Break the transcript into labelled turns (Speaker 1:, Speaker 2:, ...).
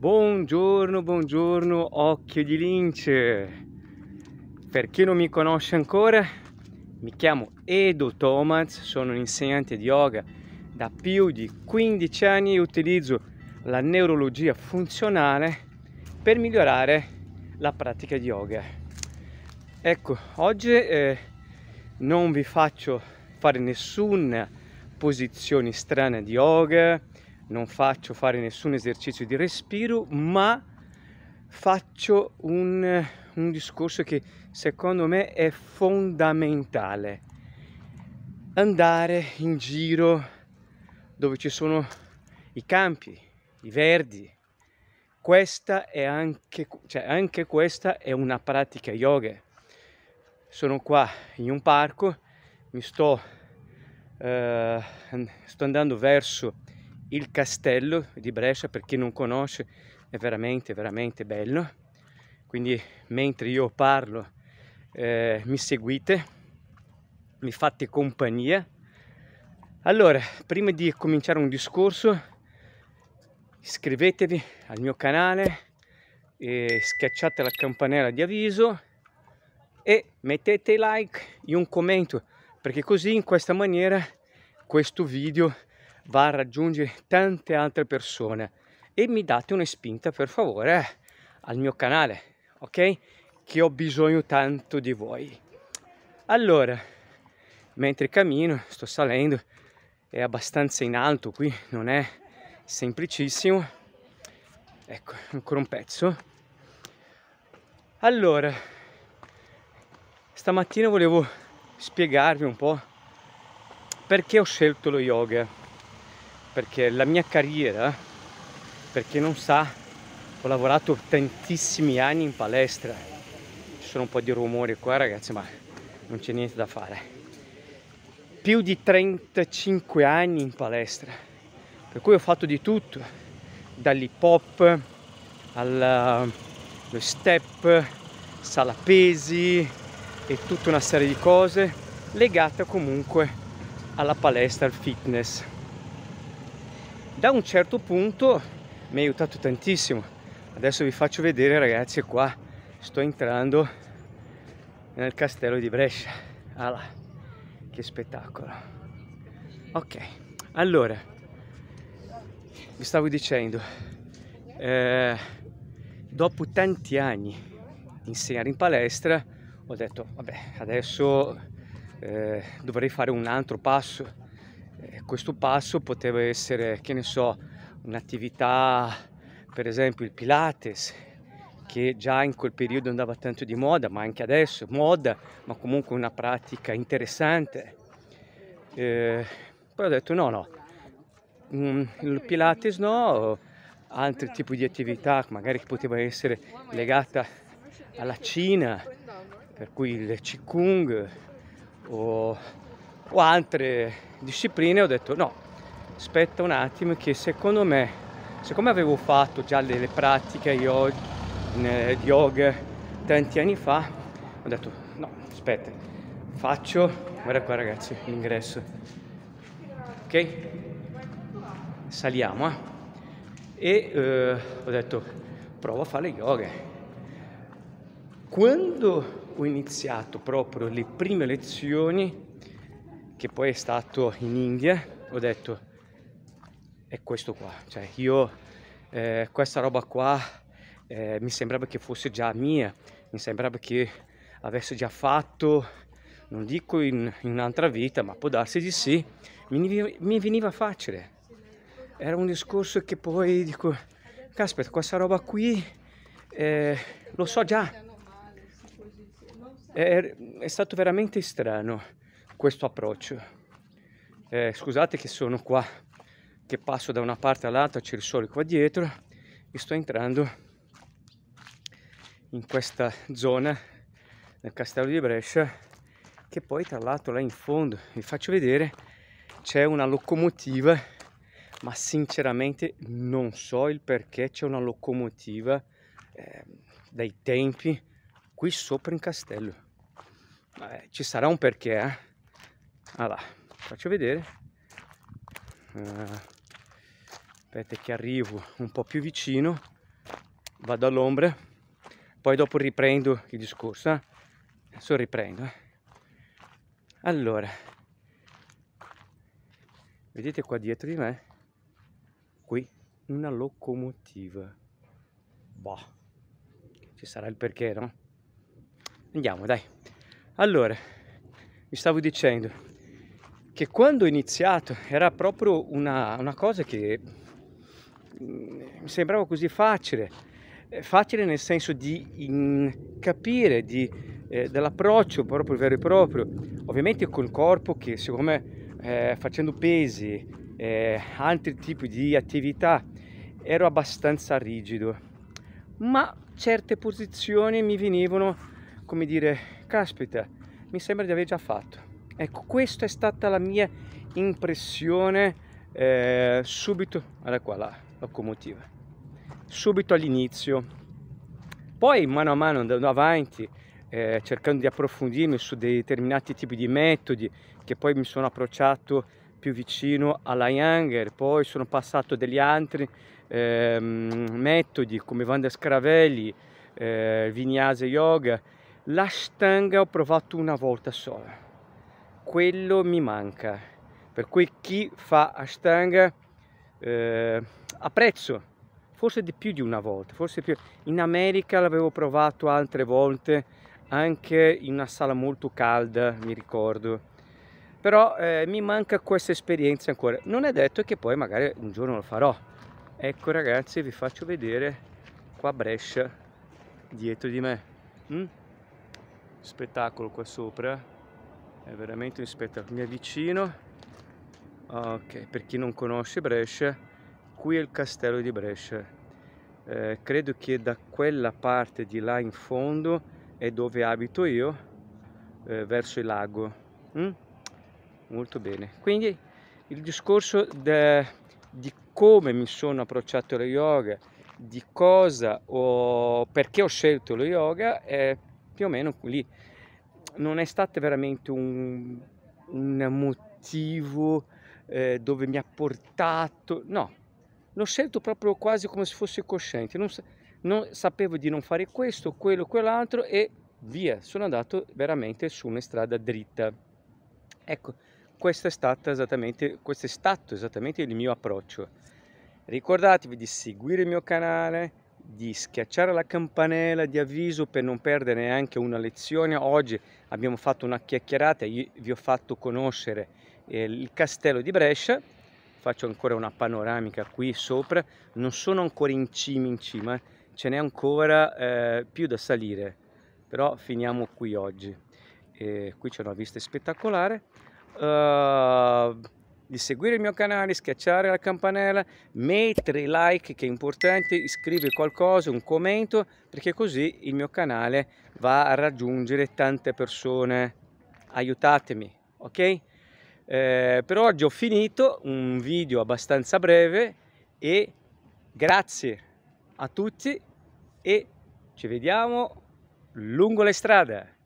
Speaker 1: Buongiorno, buongiorno, occhio di lince. Per chi non mi conosce ancora, mi chiamo Edo Thomas, sono un insegnante di yoga da più di 15 anni e utilizzo la neurologia funzionale per migliorare la pratica di yoga. Ecco, oggi eh, non vi faccio fare nessuna posizione strana di yoga, non faccio fare nessun esercizio di respiro, ma faccio un, un discorso che secondo me è fondamentale. Andare in giro dove ci sono i campi, i verdi. Questa è anche, cioè anche questa è una pratica yoga. Sono qua in un parco, mi sto, eh, sto andando verso il castello di Brescia, per chi non conosce è veramente veramente bello. Quindi mentre io parlo eh, mi seguite, mi fate compagnia. Allora, prima di cominciare un discorso, iscrivetevi al mio canale, schiacciate la campanella di avviso e mettete like e un commento perché così in questa maniera questo video va a raggiungere tante altre persone e mi date una spinta per favore eh, al mio canale ok che ho bisogno tanto di voi allora mentre cammino sto salendo è abbastanza in alto qui non è semplicissimo ecco ancora un pezzo allora stamattina volevo spiegarvi un po perché ho scelto lo yoga perché la mia carriera, per chi non sa, ho lavorato tantissimi anni in palestra. Ci sono un po' di rumori qua ragazzi, ma non c'è niente da fare. Più di 35 anni in palestra, per cui ho fatto di tutto, dall'hip hop allo eh, step, sala pesi e tutta una serie di cose legate comunque alla palestra, al fitness da un certo punto mi ha aiutato tantissimo adesso vi faccio vedere ragazzi qua sto entrando nel castello di Brescia Ala, ah che spettacolo ok allora vi stavo dicendo eh, dopo tanti anni di insegnare in palestra ho detto vabbè adesso eh, dovrei fare un altro passo questo passo poteva essere, che ne so, un'attività, per esempio il Pilates, che già in quel periodo andava tanto di moda, ma anche adesso, moda, ma comunque una pratica interessante. Eh, poi ho detto no, no, mm, il Pilates no, altri tipi di attività magari che poteva essere legata alla Cina, per cui il Qigong o o altre discipline ho detto no, aspetta un attimo che secondo me, siccome avevo fatto già delle pratiche yoga, yoga tanti anni fa, ho detto no, aspetta, faccio, guarda qua ragazzi, l'ingresso, ok? Saliamo, eh? E eh, ho detto provo a fare le yoga. Quando ho iniziato proprio le prime lezioni, che poi è stato in India, ho detto è questo qua, cioè io eh, questa roba qua eh, mi sembrava che fosse già mia, mi sembrava che avesse già fatto, non dico in, in un'altra vita, ma può darsi di sì, mi, mi veniva facile. Era un discorso che poi dico, caspita, questa roba qui eh, lo so già. È, è stato veramente strano questo approccio. Eh, scusate che sono qua, che passo da una parte all'altra, c'è il sole qua dietro e sto entrando in questa zona del castello di Brescia che poi tra l'altro là in fondo vi faccio vedere c'è una locomotiva ma sinceramente non so il perché c'è una locomotiva eh, dai tempi qui sopra in castello Vabbè, eh, ci sarà un perché eh? ah faccio vedere uh, aspetta che arrivo un po' più vicino vado all'ombra poi dopo riprendo il discorso eh? adesso riprendo eh? allora vedete qua dietro di me qui una locomotiva boh ci sarà il perché no andiamo dai allora vi stavo dicendo che quando ho iniziato era proprio una, una cosa che mm, mi sembrava così facile, eh, facile nel senso di mm, capire di, eh, dell'approccio proprio vero e proprio, ovviamente col corpo che siccome eh, facendo pesi, eh, altri tipi di attività, ero abbastanza rigido, ma certe posizioni mi venivano come dire, caspita, mi sembra di aver già fatto. Ecco, questa è stata la mia impressione eh, subito, guarda qua la locomotiva, subito all'inizio. Poi mano a mano andando avanti, eh, cercando di approfondirmi su determinati tipi di metodi, che poi mi sono approcciato più vicino alla Younger, poi sono passato degli altri eh, metodi come Van der Scravelli, eh, Vinyasa Yoga. La stanga ho provato una volta sola quello mi manca. Per cui chi fa Ashtanga eh, apprezzo, forse di più di una volta, forse più. In America l'avevo provato altre volte, anche in una sala molto calda, mi ricordo. Però eh, mi manca questa esperienza ancora. Non è detto che poi magari un giorno lo farò. Ecco ragazzi, vi faccio vedere qua Brescia dietro di me. Mm? Spettacolo qua sopra è veramente un spettacolo mi avvicino ok per chi non conosce Brescia qui è il castello di Brescia eh, credo che da quella parte di là in fondo è dove abito io eh, verso il lago mm? molto bene quindi il discorso de, di come mi sono approcciato allo yoga di cosa o perché ho scelto lo yoga è più o meno lì non è stato veramente un, un motivo eh, dove mi ha portato, no, l'ho scelto proprio quasi come se fosse cosciente, non, non, sapevo di non fare questo, quello, quell'altro e via, sono andato veramente su una strada dritta. Ecco, questo è stato esattamente, questo è stato esattamente il mio approccio. Ricordatevi di seguire il mio canale, di schiacciare la campanella di avviso per non perdere neanche una lezione. Oggi abbiamo fatto una chiacchierata, io vi ho fatto conoscere eh, il castello di Brescia, faccio ancora una panoramica qui sopra, non sono ancora in cima in cima, ce n'è ancora eh, più da salire, però finiamo qui oggi. E eh, qui c'è una vista spettacolare. Uh, di seguire il mio canale, schiacciare la campanella, mettere like che è importante, iscrivi qualcosa, un commento, perché così il mio canale va a raggiungere tante persone. Aiutatemi, ok? Eh, per oggi ho finito un video abbastanza breve e grazie a tutti e ci vediamo lungo le strade.